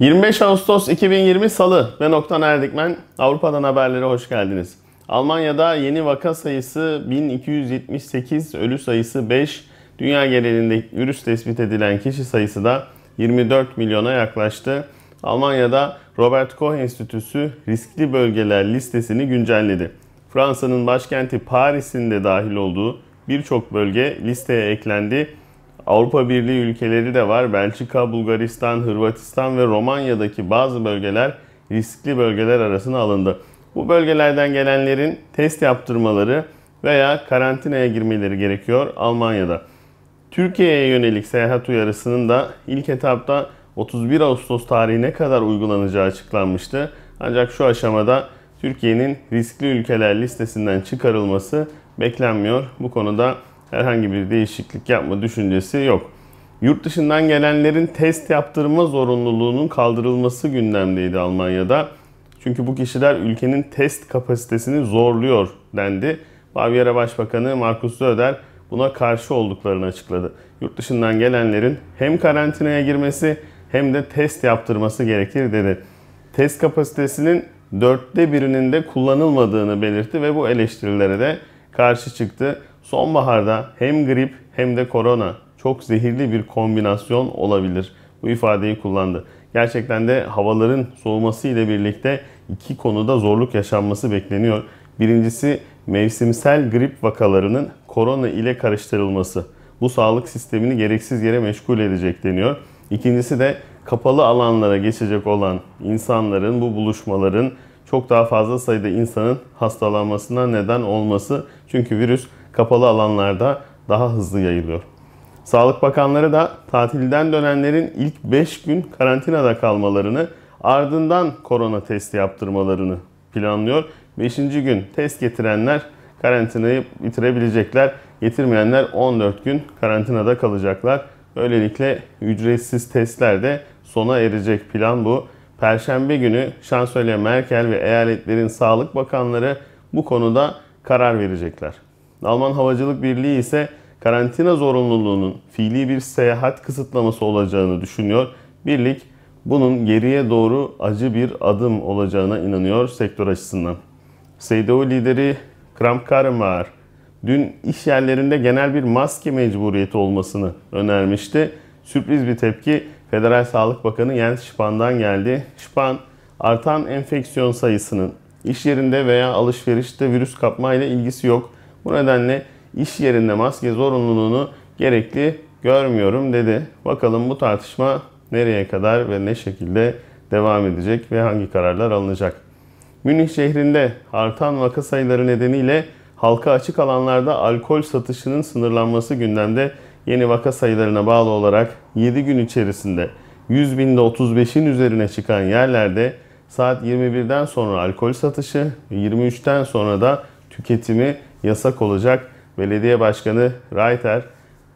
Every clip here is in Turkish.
25 Ağustos 2020 Salı. Ben Oktan Erdikmen. Avrupa'dan haberlere hoş geldiniz. Almanya'da yeni vaka sayısı 1278, ölü sayısı 5, dünya genelinde virüs tespit edilen kişi sayısı da 24 milyona yaklaştı. Almanya'da Robert Koch Enstitüsü riskli bölgeler listesini güncelledi. Fransa'nın başkenti Paris'in de dahil olduğu birçok bölge listeye eklendi Avrupa Birliği ülkeleri de var. Belçika, Bulgaristan, Hırvatistan ve Romanya'daki bazı bölgeler riskli bölgeler arasına alındı. Bu bölgelerden gelenlerin test yaptırmaları veya karantinaya girmeleri gerekiyor Almanya'da. Türkiye'ye yönelik seyahat uyarısının da ilk etapta 31 Ağustos tarihine kadar uygulanacağı açıklanmıştı. Ancak şu aşamada Türkiye'nin riskli ülkeler listesinden çıkarılması beklenmiyor. Bu konuda herhangi bir değişiklik yapma düşüncesi yok. Yurt dışından gelenlerin test yaptırma zorunluluğunun kaldırılması gündemdeydi Almanya'da. Çünkü bu kişiler ülkenin test kapasitesini zorluyor dendi. Bavyera Başbakanı Markus Söder buna karşı olduklarını açıkladı. Yurt dışından gelenlerin hem karantinaya girmesi hem de test yaptırması gerekir dedi. Test kapasitesinin dörtte birinin de kullanılmadığını belirtti ve bu eleştirilere de karşı çıktı. Sonbaharda hem grip hem de korona çok zehirli bir kombinasyon olabilir. Bu ifadeyi kullandı. Gerçekten de havaların soğuması ile birlikte iki konuda zorluk yaşanması bekleniyor. Birincisi mevsimsel grip vakalarının korona ile karıştırılması. Bu sağlık sistemini gereksiz yere meşgul edecek deniyor. İkincisi de kapalı alanlara geçecek olan insanların bu buluşmaların çok daha fazla sayıda insanın hastalanmasına neden olması. Çünkü virüs kapalı alanlarda daha hızlı yayılıyor. Sağlık Bakanları da tatilden dönenlerin ilk 5 gün karantinada kalmalarını, ardından korona testi yaptırmalarını planlıyor. 5. gün test getirenler karantinayı bitirebilecekler. Getirmeyenler 14 gün karantinada kalacaklar. Böylelikle ücretsiz testler de sona erecek plan bu. Perşembe günü Şansölye Merkel ve eyaletlerin sağlık bakanları bu konuda karar verecekler. Alman Havacılık Birliği ise karantina zorunluluğunun fiili bir seyahat kısıtlaması olacağını düşünüyor. Birlik bunun geriye doğru acı bir adım olacağına inanıyor sektör açısından. CDU lideri Kram Karmar dün iş yerlerinde genel bir maske mecburiyeti olmasını önermişti. Sürpriz bir tepki Federal Sağlık Bakanı Jens Spahn'dan geldi. Spahn artan enfeksiyon sayısının iş yerinde veya alışverişte virüs kapma ile ilgisi yok. Bu nedenle iş yerinde maske zorunluluğunu gerekli görmüyorum dedi. Bakalım bu tartışma nereye kadar ve ne şekilde devam edecek ve hangi kararlar alınacak. Münih şehrinde artan vaka sayıları nedeniyle halka açık alanlarda alkol satışının sınırlanması gündemde yeni vaka sayılarına bağlı olarak 7 gün içerisinde 100 binde 35'in üzerine çıkan yerlerde saat 21'den sonra alkol satışı, 23'ten sonra da tüketimi yasak olacak. Belediye Başkanı Reiter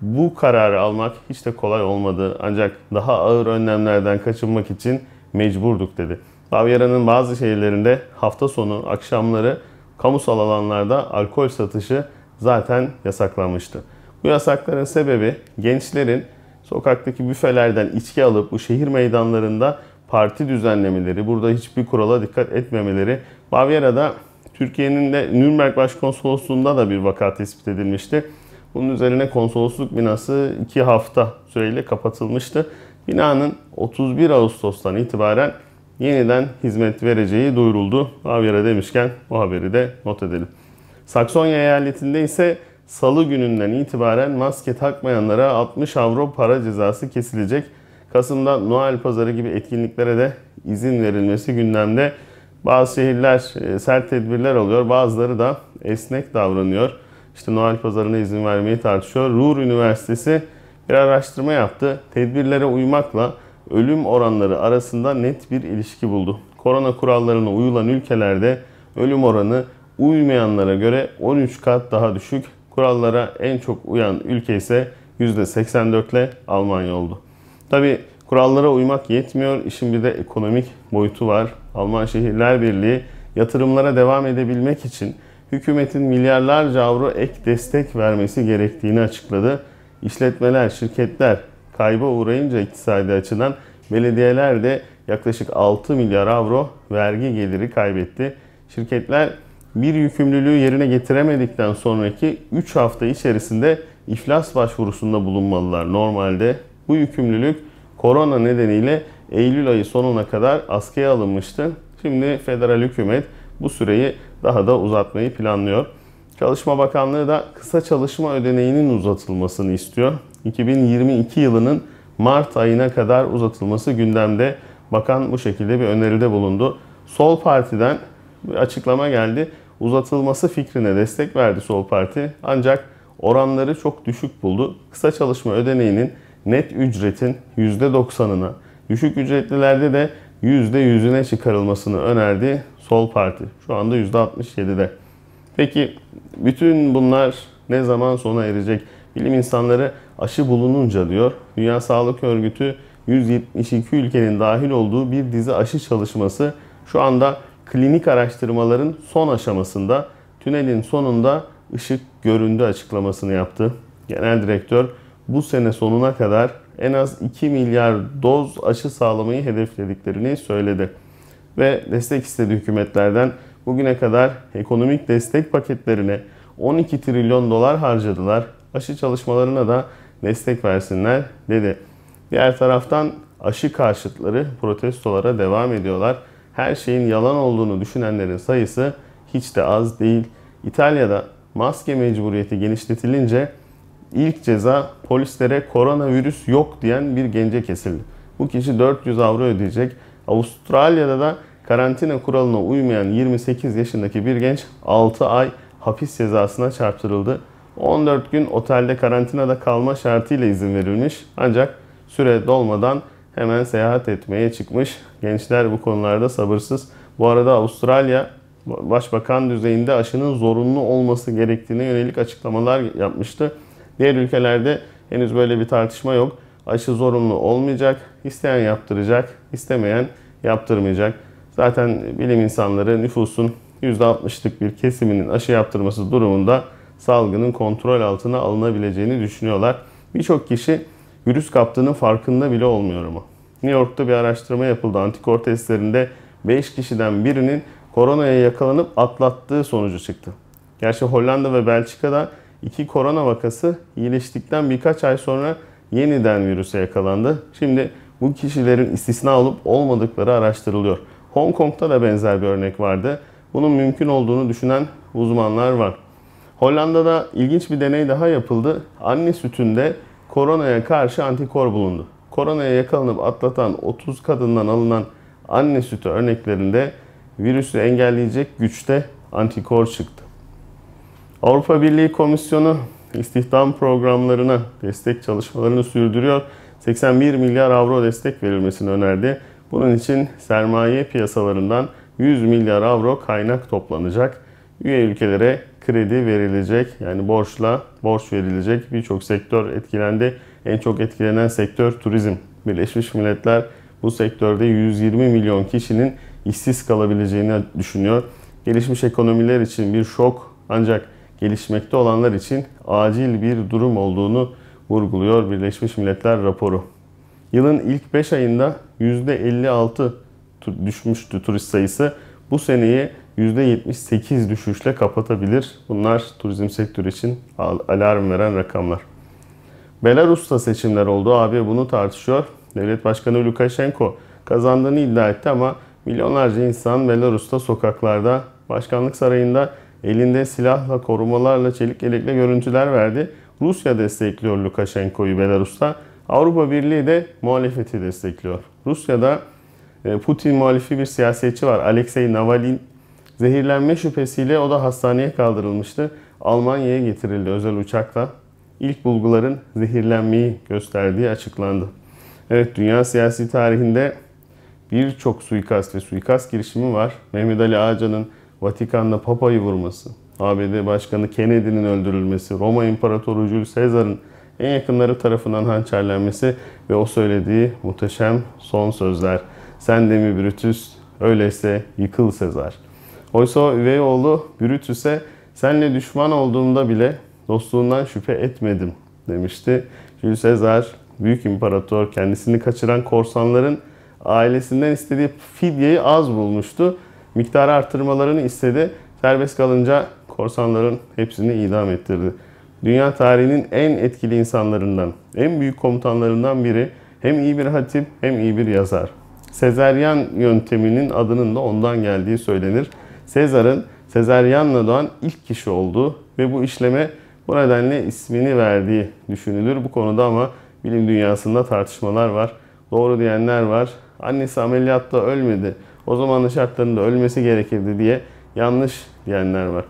bu kararı almak hiç de kolay olmadı. Ancak daha ağır önlemlerden kaçınmak için mecburduk dedi. Bavyera'nın bazı şehirlerinde hafta sonu akşamları kamusal alanlarda alkol satışı zaten yasaklanmıştı. Bu yasakların sebebi gençlerin sokaktaki büfelerden içki alıp bu şehir meydanlarında parti düzenlemeleri, burada hiçbir kurala dikkat etmemeleri, Bavyera'da Türkiye'nin de Nürnberg Başkonsolosluğu'nda da bir vaka tespit edilmişti. Bunun üzerine konsolosluk binası 2 hafta süreyle kapatılmıştı. Binanın 31 Ağustos'tan itibaren yeniden hizmet vereceği duyuruldu. Bavyera demişken bu haberi de not edelim. Saksonya eyaletinde ise salı gününden itibaren maske takmayanlara 60 avro para cezası kesilecek. Kasım'da Noel pazarı gibi etkinliklere de izin verilmesi gündemde. Bazı şehirler e, sert tedbirler alıyor, bazıları da esnek davranıyor. İşte Noel pazarına izin vermeyi tartışıyor. Ruhr Üniversitesi bir araştırma yaptı. Tedbirlere uymakla ölüm oranları arasında net bir ilişki buldu. Korona kurallarına uyulan ülkelerde ölüm oranı uymayanlara göre 13 kat daha düşük. Kurallara en çok uyan ülke ise %84 ile Almanya oldu. Tabi Kurallara uymak yetmiyor, işin bir de ekonomik boyutu var. Alman Şehirler Birliği yatırımlara devam edebilmek için hükümetin milyarlarca avro ek destek vermesi gerektiğini açıkladı. İşletmeler, şirketler kayba uğrayınca iktisadi açıdan belediyeler de yaklaşık 6 milyar avro vergi geliri kaybetti. Şirketler bir yükümlülüğü yerine getiremedikten sonraki 3 hafta içerisinde iflas başvurusunda bulunmalılar normalde. Bu yükümlülük korona nedeniyle Eylül ayı sonuna kadar askıya alınmıştı. Şimdi federal hükümet bu süreyi daha da uzatmayı planlıyor. Çalışma Bakanlığı da kısa çalışma ödeneğinin uzatılmasını istiyor. 2022 yılının Mart ayına kadar uzatılması gündemde. Bakan bu şekilde bir öneride bulundu. Sol Parti'den bir açıklama geldi. Uzatılması fikrine destek verdi Sol Parti. Ancak oranları çok düşük buldu. Kısa çalışma ödeneğinin net ücretin %90'ına, düşük ücretlilerde de %100'üne çıkarılmasını önerdi Sol Parti. Şu anda %67'de. Peki bütün bunlar ne zaman sona erecek? Bilim insanları aşı bulununca diyor. Dünya Sağlık Örgütü 172 ülkenin dahil olduğu bir dizi aşı çalışması şu anda klinik araştırmaların son aşamasında tünelin sonunda ışık göründü açıklamasını yaptı. Genel Direktör bu sene sonuna kadar en az 2 milyar doz aşı sağlamayı hedeflediklerini söyledi. Ve destek istedi hükümetlerden bugüne kadar ekonomik destek paketlerine 12 trilyon dolar harcadılar. Aşı çalışmalarına da destek versinler dedi. Diğer taraftan aşı karşıtları protestolara devam ediyorlar. Her şeyin yalan olduğunu düşünenlerin sayısı hiç de az değil. İtalya'da maske mecburiyeti genişletilince İlk ceza polislere koronavirüs yok diyen bir gence kesildi. Bu kişi 400 avro ödeyecek. Avustralya'da da karantina kuralına uymayan 28 yaşındaki bir genç 6 ay hapis cezasına çarptırıldı. 14 gün otelde karantinada kalma şartıyla izin verilmiş ancak süre dolmadan hemen seyahat etmeye çıkmış. Gençler bu konularda sabırsız. Bu arada Avustralya başbakan düzeyinde aşının zorunlu olması gerektiğine yönelik açıklamalar yapmıştı. Diğer ülkelerde henüz böyle bir tartışma yok. Aşı zorunlu olmayacak, isteyen yaptıracak, istemeyen yaptırmayacak. Zaten bilim insanları nüfusun %60'lık bir kesiminin aşı yaptırması durumunda salgının kontrol altına alınabileceğini düşünüyorlar. Birçok kişi virüs kaptığının farkında bile olmuyor mu? New York'ta bir araştırma yapıldı. Antikor testlerinde 5 kişiden birinin koronaya yakalanıp atlattığı sonucu çıktı. Gerçi Hollanda ve Belçika'da 2 korona vakası iyileştikten birkaç ay sonra yeniden virüse yakalandı. Şimdi bu kişilerin istisna olup olmadıkları araştırılıyor. Hong Kong'da da benzer bir örnek vardı. Bunun mümkün olduğunu düşünen uzmanlar var. Hollanda'da ilginç bir deney daha yapıldı. Anne sütünde koronaya karşı antikor bulundu. Koronaya yakalanıp atlatan 30 kadından alınan anne sütü örneklerinde virüsü engelleyecek güçte antikor çıktı. Avrupa Birliği Komisyonu istihdam programlarına destek çalışmalarını sürdürüyor. 81 milyar avro destek verilmesini önerdi. Bunun için sermaye piyasalarından 100 milyar avro kaynak toplanacak. Üye ülkelere kredi verilecek yani borçla borç verilecek birçok sektör etkilendi. En çok etkilenen sektör turizm. Birleşmiş Milletler bu sektörde 120 milyon kişinin işsiz kalabileceğini düşünüyor. Gelişmiş ekonomiler için bir şok ancak gelişmekte olanlar için acil bir durum olduğunu vurguluyor Birleşmiş Milletler raporu. Yılın ilk 5 ayında %56 düşmüştü turist sayısı. Bu seneyi %78 düşüşle kapatabilir. Bunlar turizm sektörü için alarm veren rakamlar. Belarus'ta seçimler oldu. abi bunu tartışıyor. Devlet Başkanı Lukashenko kazandığını iddia etti ama milyonlarca insan Belarus'ta sokaklarda, başkanlık sarayında elinde silahla, korumalarla, çelik yelekle görüntüler verdi. Rusya destekliyor Lukashenko'yu Belarus'ta. Avrupa Birliği de muhalefeti destekliyor. Rusya'da e, Putin muhalifi bir siyasetçi var. Alexei Navalny zehirlenme şüphesiyle o da hastaneye kaldırılmıştı. Almanya'ya getirildi özel uçakla. İlk bulguların zehirlenmeyi gösterdiği açıklandı. Evet dünya siyasi tarihinde birçok suikast ve suikast girişimi var. Mehmet Ali Ağcan'ın Vatikan'da Papa'yı vurması, ABD Başkanı Kennedy'nin öldürülmesi, Roma İmparatoru Julius Caesar'ın en yakınları tarafından hançerlenmesi ve o söylediği muhteşem son sözler. Sen de mi Brutus, öyleyse yıkıl Sezar. Oysa üvey oğlu Brutus'e senle düşman olduğumda bile dostluğundan şüphe etmedim demişti. Julius Caesar, büyük imparator kendisini kaçıran korsanların ailesinden istediği fidyeyi az bulmuştu Miktarı arttırmalarını istedi. Serbest kalınca korsanların hepsini idam ettirdi. Dünya tarihinin en etkili insanlarından, en büyük komutanlarından biri hem iyi bir hatip hem iyi bir yazar. Sezeryan yönteminin adının da ondan geldiği söylenir. Sezar'ın Sezeryan'la doğan ilk kişi olduğu ve bu işleme bu nedenle ismini verdiği düşünülür. Bu konuda ama bilim dünyasında tartışmalar var. Doğru diyenler var. Annesi ameliyatta ölmedi o zamanın şartlarında ölmesi gerekirdi diye yanlış diyenler var.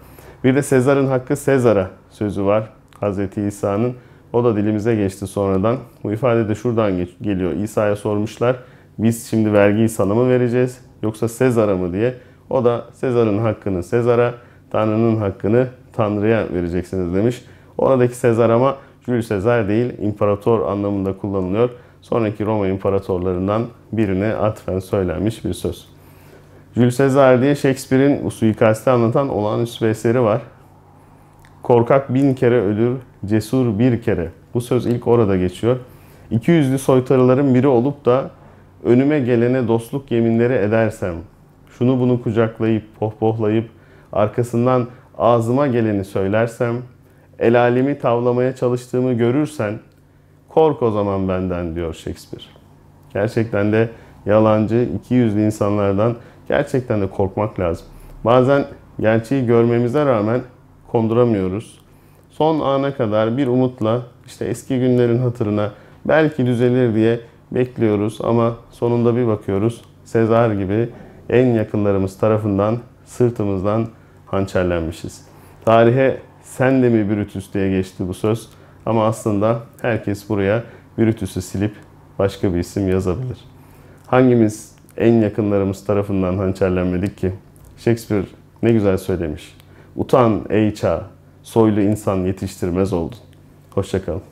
Bir de Sezar'ın hakkı Sezar'a sözü var Hz. İsa'nın. O da dilimize geçti sonradan. Bu ifade de şuradan geliyor. İsa'ya sormuşlar biz şimdi vergiyi sana mı vereceğiz yoksa Sezar'a mı diye. O da Sezar'ın hakkını Sezar'a, Tanrı'nın hakkını Tanrı'ya vereceksiniz demiş. Oradaki Sezar ama Julius Sezar değil imparator anlamında kullanılıyor. Sonraki Roma imparatorlarından birine atfen söylenmiş bir söz. Jules Caesar diye Shakespeare'in suikasti anlatan olağanüstü bir eseri var. Korkak bin kere ölür, cesur bir kere. Bu söz ilk orada geçiyor. İki yüzlü soytarıların biri olup da önüme gelene dostluk yeminleri edersem, şunu bunu kucaklayıp, pohpohlayıp, arkasından ağzıma geleni söylersem, el alemi tavlamaya çalıştığımı görürsen, kork o zaman benden diyor Shakespeare. Gerçekten de yalancı, iki yüzlü insanlardan gerçekten de korkmak lazım. Bazen gerçeği görmemize rağmen konduramıyoruz. Son ana kadar bir umutla işte eski günlerin hatırına belki düzelir diye bekliyoruz ama sonunda bir bakıyoruz Sezar gibi en yakınlarımız tarafından sırtımızdan hançerlenmişiz. Tarihe sen de mi Brutus diye geçti bu söz ama aslında herkes buraya Brutus'u silip başka bir isim yazabilir. Hangimiz en yakınlarımız tarafından hançerlenmedik ki. Shakespeare ne güzel söylemiş. Utan ey çağ, soylu insan yetiştirmez oldun. Hoşçakalın.